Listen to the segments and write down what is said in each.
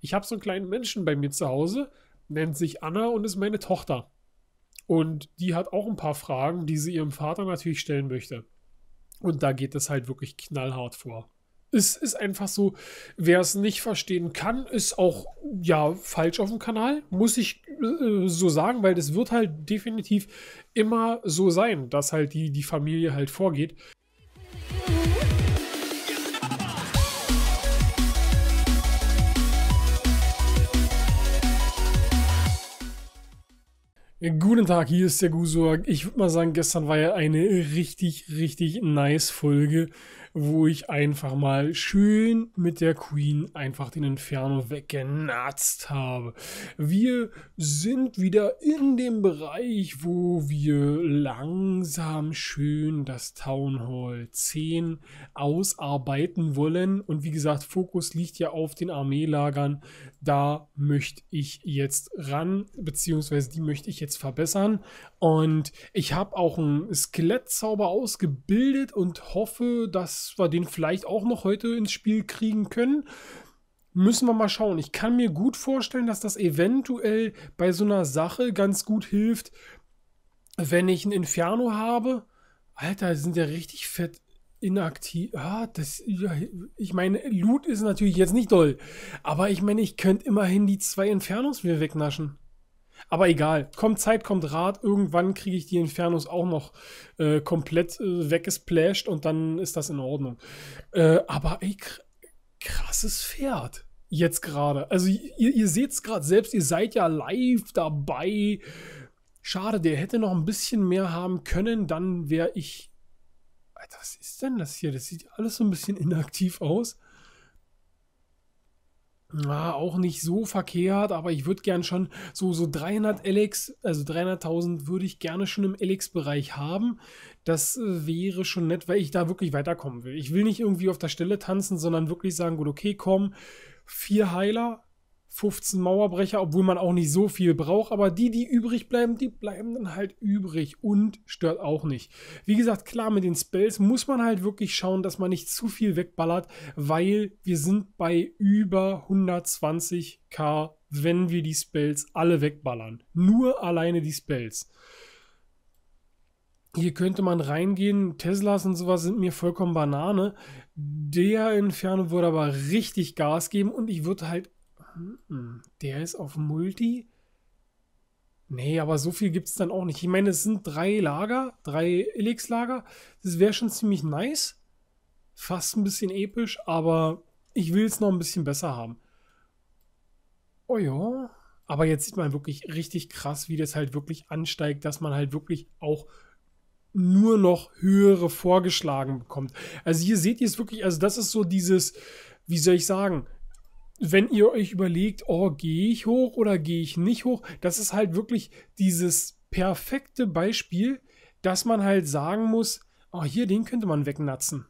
Ich habe so einen kleinen Menschen bei mir zu Hause, nennt sich Anna und ist meine Tochter. Und die hat auch ein paar Fragen, die sie ihrem Vater natürlich stellen möchte. Und da geht es halt wirklich knallhart vor. Es ist einfach so, wer es nicht verstehen kann, ist auch ja falsch auf dem Kanal, muss ich äh, so sagen, weil das wird halt definitiv immer so sein, dass halt die, die Familie halt vorgeht. Guten Tag, hier ist der Gusorg. Ich würde mal sagen, gestern war ja eine richtig, richtig nice Folge wo ich einfach mal schön mit der Queen einfach den Inferno weggenatzt habe. Wir sind wieder in dem Bereich, wo wir langsam schön das Town Hall 10 ausarbeiten wollen. Und wie gesagt, Fokus liegt ja auf den Armeelagern. Da möchte ich jetzt ran, beziehungsweise die möchte ich jetzt verbessern. Und ich habe auch einen Skelettzauber ausgebildet und hoffe, dass wir den vielleicht auch noch heute ins Spiel kriegen können. Müssen wir mal schauen. Ich kann mir gut vorstellen, dass das eventuell bei so einer Sache ganz gut hilft, wenn ich ein Inferno habe. Alter, sind ja richtig fett inaktiv. Ah, das, ja, ich meine, Loot ist natürlich jetzt nicht doll. Aber ich meine, ich könnte immerhin die zwei Infernos mir wegnaschen. Aber egal, kommt Zeit, kommt Rat, irgendwann kriege ich die Infernos auch noch äh, komplett äh, weggesplasht und dann ist das in Ordnung. Äh, aber ey, krasses Pferd. Jetzt gerade. Also ihr, ihr seht es gerade selbst, ihr seid ja live dabei. Schade, der hätte noch ein bisschen mehr haben können, dann wäre ich. Alter, was ist denn das hier? Das sieht alles so ein bisschen inaktiv aus na, auch nicht so verkehrt, aber ich würde gern schon so, so 300 LX, also 300.000 würde ich gerne schon im LX-Bereich haben. Das äh, wäre schon nett, weil ich da wirklich weiterkommen will. Ich will nicht irgendwie auf der Stelle tanzen, sondern wirklich sagen, gut, okay, komm, vier Heiler, 15 Mauerbrecher, obwohl man auch nicht so viel braucht. Aber die, die übrig bleiben, die bleiben dann halt übrig und stört auch nicht. Wie gesagt, klar, mit den Spells muss man halt wirklich schauen, dass man nicht zu viel wegballert, weil wir sind bei über 120k, wenn wir die Spells alle wegballern. Nur alleine die Spells. Hier könnte man reingehen. Teslas und sowas sind mir vollkommen Banane. Der Inferno würde aber richtig Gas geben und ich würde halt hm, der ist auf Multi. Nee, aber so viel gibt es dann auch nicht. Ich meine, es sind drei Lager, drei Elix-Lager. Das wäre schon ziemlich nice. Fast ein bisschen episch, aber ich will es noch ein bisschen besser haben. Oh ja. Aber jetzt sieht man wirklich richtig krass, wie das halt wirklich ansteigt, dass man halt wirklich auch nur noch höhere vorgeschlagen bekommt. Also hier seht ihr es wirklich, also das ist so dieses, wie soll ich sagen, wenn ihr euch überlegt, oh, gehe ich hoch oder gehe ich nicht hoch, das ist halt wirklich dieses perfekte Beispiel, dass man halt sagen muss, oh, hier, den könnte man wegnatzen.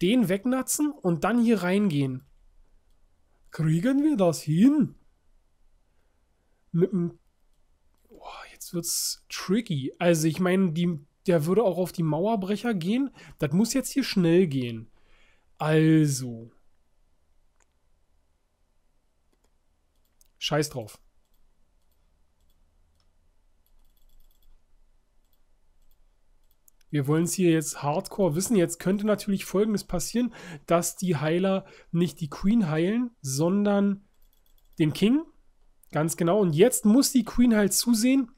Den wegnatzen und dann hier reingehen. Kriegen wir das hin? Mit dem... Oh, jetzt wird's tricky. Also ich meine, der würde auch auf die Mauerbrecher gehen. Das muss jetzt hier schnell gehen. Also... Scheiß drauf. Wir wollen es hier jetzt hardcore wissen. Jetzt könnte natürlich folgendes passieren, dass die Heiler nicht die Queen heilen, sondern den King. Ganz genau. Und jetzt muss die Queen halt zusehen,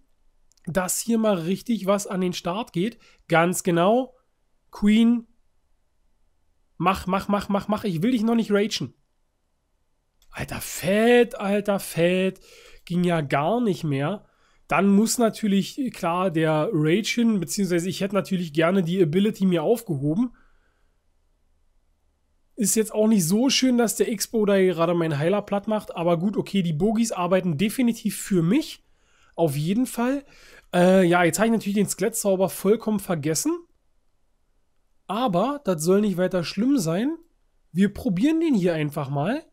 dass hier mal richtig was an den Start geht. Ganz genau. Queen, mach, mach, mach, mach, mach. Ich will dich noch nicht ragen. Alter, fett, alter, fett. Ging ja gar nicht mehr. Dann muss natürlich, klar, der Rage hin, beziehungsweise ich hätte natürlich gerne die Ability mir aufgehoben. Ist jetzt auch nicht so schön, dass der Expo da gerade meinen Heiler platt macht, aber gut, okay, die Bogies arbeiten definitiv für mich. Auf jeden Fall. Äh, ja, jetzt habe ich natürlich den Skelettzauber vollkommen vergessen. Aber das soll nicht weiter schlimm sein. Wir probieren den hier einfach mal.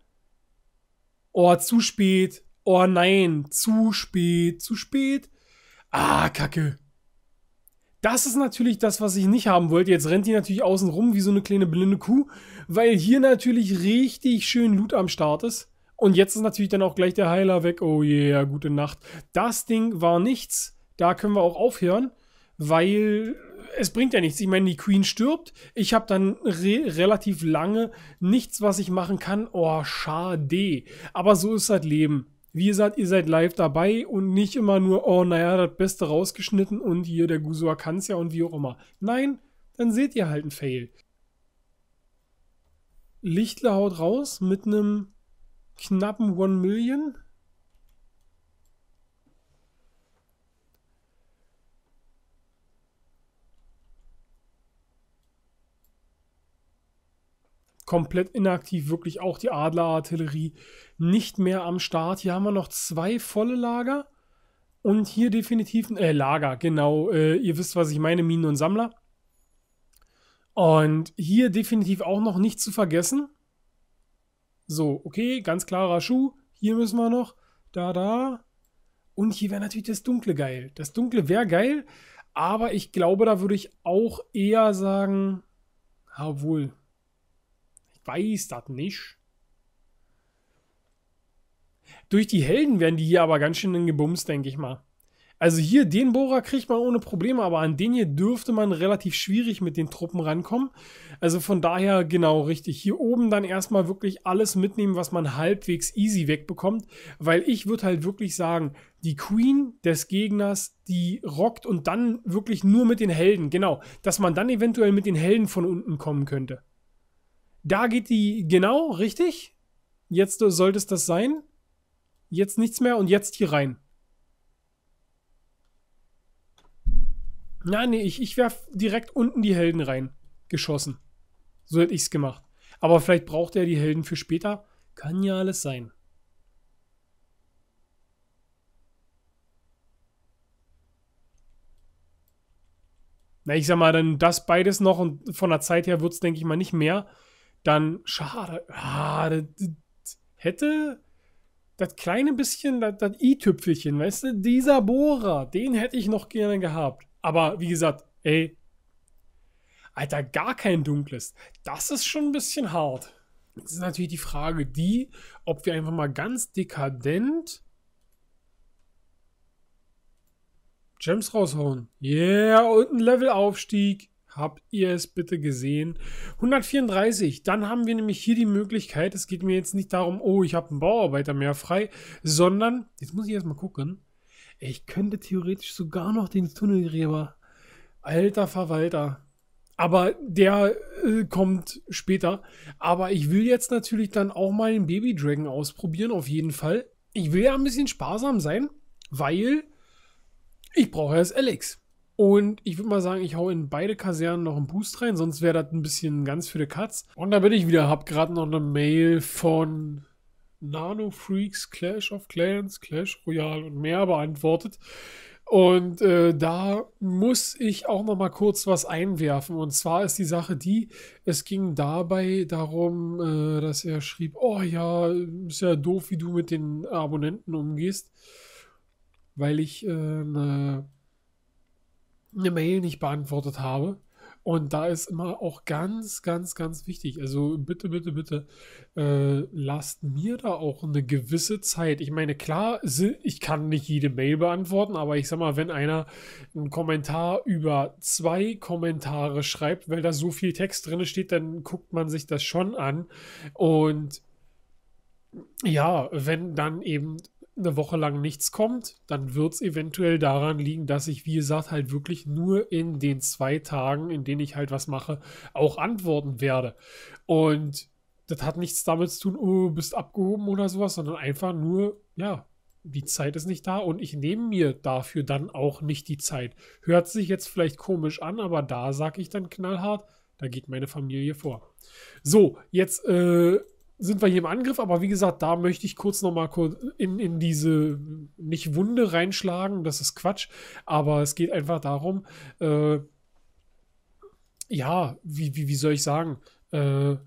Oh, zu spät. Oh nein, zu spät, zu spät. Ah, Kacke. Das ist natürlich das, was ich nicht haben wollte. Jetzt rennt die natürlich außen rum wie so eine kleine blinde Kuh, weil hier natürlich richtig schön Loot am Start ist. Und jetzt ist natürlich dann auch gleich der Heiler weg. Oh yeah, gute Nacht. Das Ding war nichts. Da können wir auch aufhören, weil es bringt ja nichts. Ich meine, die Queen stirbt. Ich habe dann re relativ lange nichts, was ich machen kann. Oh, schade. Aber so ist das Leben. Wie gesagt, ihr seid live dabei und nicht immer nur, oh, naja, das Beste rausgeschnitten und hier der Gusua kann's ja und wie auch immer. Nein, dann seht ihr halt einen Fail. Lichtler haut raus mit einem knappen One Million. komplett inaktiv, wirklich auch die Adlerartillerie nicht mehr am Start. Hier haben wir noch zwei volle Lager und hier definitiv ein äh, Lager, genau. Äh, ihr wisst, was ich meine, Minen und Sammler. Und hier definitiv auch noch nicht zu vergessen. So, okay, ganz klarer Schuh. Hier müssen wir noch. Da, da. Und hier wäre natürlich das Dunkle geil. Das Dunkle wäre geil, aber ich glaube, da würde ich auch eher sagen, obwohl, weiß das nicht. Durch die Helden werden die hier aber ganz schön gebumst, denke ich mal. Also hier, den Bohrer kriegt man ohne Probleme, aber an den hier dürfte man relativ schwierig mit den Truppen rankommen. Also von daher genau richtig. Hier oben dann erstmal wirklich alles mitnehmen, was man halbwegs easy wegbekommt, weil ich würde halt wirklich sagen, die Queen des Gegners, die rockt und dann wirklich nur mit den Helden. Genau, dass man dann eventuell mit den Helden von unten kommen könnte. Da geht die, genau, richtig. Jetzt sollte es das sein. Jetzt nichts mehr und jetzt hier rein. Na, nee, ich, ich werf direkt unten die Helden rein. Geschossen. So hätte ich es gemacht. Aber vielleicht braucht er die Helden für später. Kann ja alles sein. Na, ich sag mal, dann das beides noch und von der Zeit her wird es, denke ich mal, nicht mehr dann schade. Ah, das, das hätte das kleine bisschen, das, das i-Tüpfelchen, weißt du, dieser Bohrer, den hätte ich noch gerne gehabt. Aber wie gesagt, ey, Alter, gar kein dunkles. Das ist schon ein bisschen hart. Jetzt ist natürlich die Frage, die, ob wir einfach mal ganz dekadent Gems raushauen. Yeah, und ein Levelaufstieg. Habt ihr es bitte gesehen? 134, dann haben wir nämlich hier die Möglichkeit, es geht mir jetzt nicht darum, oh, ich habe einen Bauarbeiter mehr frei, sondern, jetzt muss ich erstmal gucken, ich könnte theoretisch sogar noch den Tunnelgräber. Alter Verwalter. Aber der äh, kommt später. Aber ich will jetzt natürlich dann auch mal den Baby Dragon ausprobieren, auf jeden Fall. Ich will ja ein bisschen sparsam sein, weil ich brauche ja das Alex. Und ich würde mal sagen, ich hau in beide Kasernen noch einen Boost rein, sonst wäre das ein bisschen ganz für die Katz. Und da bin ich wieder, hab gerade noch eine Mail von Nano Freaks, Clash of Clans, Clash Royale und mehr beantwortet. Und äh, da muss ich auch noch mal kurz was einwerfen. Und zwar ist die Sache die, es ging dabei darum, äh, dass er schrieb, oh ja, ist ja doof, wie du mit den Abonnenten umgehst, weil ich äh, eine eine Mail nicht beantwortet habe. Und da ist immer auch ganz, ganz, ganz wichtig. Also bitte, bitte, bitte, äh, lasst mir da auch eine gewisse Zeit. Ich meine, klar, ich kann nicht jede Mail beantworten, aber ich sag mal, wenn einer einen Kommentar über zwei Kommentare schreibt, weil da so viel Text drin steht, dann guckt man sich das schon an. Und ja, wenn dann eben eine Woche lang nichts kommt, dann wird es eventuell daran liegen, dass ich, wie gesagt, halt wirklich nur in den zwei Tagen, in denen ich halt was mache, auch antworten werde. Und das hat nichts damit zu tun, oh, bist abgehoben oder sowas, sondern einfach nur, ja, die Zeit ist nicht da und ich nehme mir dafür dann auch nicht die Zeit. Hört sich jetzt vielleicht komisch an, aber da sage ich dann knallhart, da geht meine Familie vor. So, jetzt äh, sind wir hier im Angriff, aber wie gesagt, da möchte ich kurz nochmal in, in diese nicht Wunde reinschlagen, das ist Quatsch, aber es geht einfach darum, äh, ja, wie, wie, wie soll ich sagen, äh,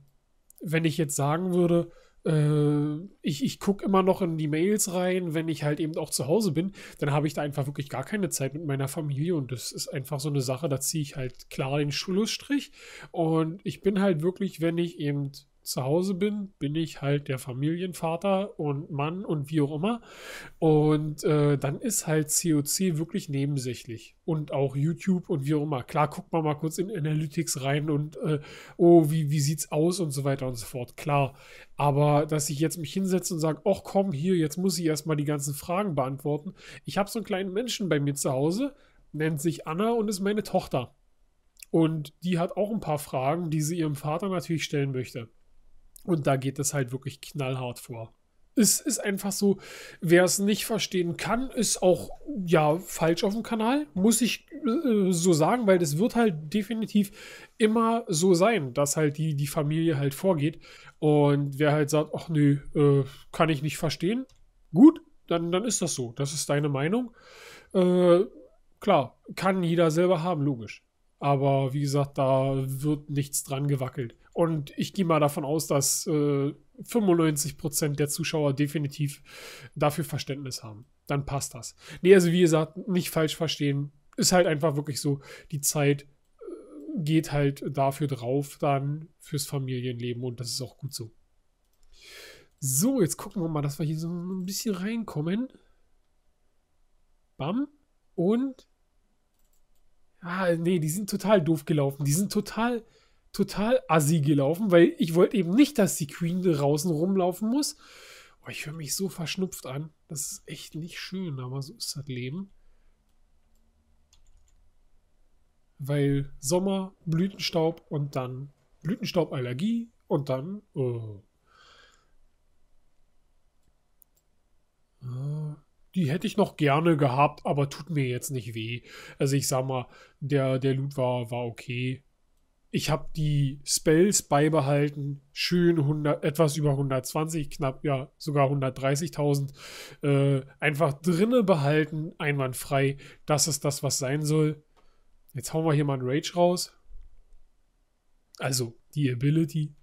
wenn ich jetzt sagen würde, äh, ich, ich gucke immer noch in die Mails rein, wenn ich halt eben auch zu Hause bin, dann habe ich da einfach wirklich gar keine Zeit mit meiner Familie und das ist einfach so eine Sache, da ziehe ich halt klar den Schlussstrich und ich bin halt wirklich, wenn ich eben zu Hause bin, bin ich halt der Familienvater und Mann und wie auch immer. Und äh, dann ist halt COC wirklich nebensächlich. Und auch YouTube und wie auch immer. Klar, guckt man mal kurz in Analytics rein und äh, oh, wie, wie sieht's aus und so weiter und so fort. Klar. Aber dass ich jetzt mich hinsetze und sage, ach komm, hier, jetzt muss ich erstmal die ganzen Fragen beantworten. Ich habe so einen kleinen Menschen bei mir zu Hause, nennt sich Anna und ist meine Tochter. Und die hat auch ein paar Fragen, die sie ihrem Vater natürlich stellen möchte. Und da geht es halt wirklich knallhart vor. Es ist einfach so, wer es nicht verstehen kann, ist auch ja falsch auf dem Kanal, muss ich äh, so sagen, weil das wird halt definitiv immer so sein, dass halt die, die Familie halt vorgeht. Und wer halt sagt, ach nö, äh, kann ich nicht verstehen, gut, dann, dann ist das so. Das ist deine Meinung. Äh, klar, kann jeder selber haben, logisch. Aber wie gesagt, da wird nichts dran gewackelt. Und ich gehe mal davon aus, dass äh, 95% der Zuschauer definitiv dafür Verständnis haben. Dann passt das. Nee, also wie gesagt, nicht falsch verstehen. Ist halt einfach wirklich so, die Zeit äh, geht halt dafür drauf, dann fürs Familienleben und das ist auch gut so. So, jetzt gucken wir mal, dass wir hier so ein bisschen reinkommen. Bam. Und ah, nee, die sind total doof gelaufen. Die sind total, total assi gelaufen, weil ich wollte eben nicht, dass die Queen draußen rumlaufen muss. Oh, ich höre mich so verschnupft an. Das ist echt nicht schön, aber so ist das Leben. Weil Sommer, Blütenstaub und dann Blütenstauballergie und dann. Oh. Oh die hätte ich noch gerne gehabt, aber tut mir jetzt nicht weh. Also ich sag mal, der, der Loot war, war okay. Ich habe die Spells beibehalten, schön 100, etwas über 120, knapp ja sogar 130.000, äh, einfach drinne behalten, einwandfrei. Das ist das, was sein soll. Jetzt hauen wir hier mal einen Rage raus. Also die Ability.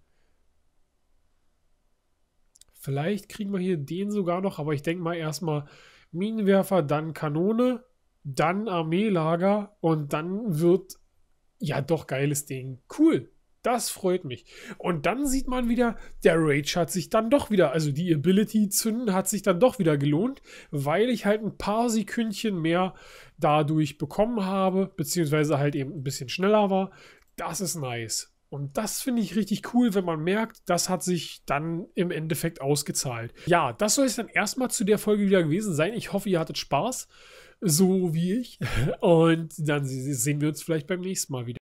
Vielleicht kriegen wir hier den sogar noch, aber ich denke mal erstmal, Minenwerfer, dann Kanone, dann Armeelager und dann wird ja doch geiles Ding. Cool. Das freut mich. Und dann sieht man wieder, der Rage hat sich dann doch wieder, also die Ability zünden hat sich dann doch wieder gelohnt, weil ich halt ein paar Sekündchen mehr dadurch bekommen habe, beziehungsweise halt eben ein bisschen schneller war. Das ist nice. Und das finde ich richtig cool, wenn man merkt, das hat sich dann im Endeffekt ausgezahlt. Ja, das soll es dann erstmal zu der Folge wieder gewesen sein. Ich hoffe, ihr hattet Spaß, so wie ich. Und dann sehen wir uns vielleicht beim nächsten Mal wieder.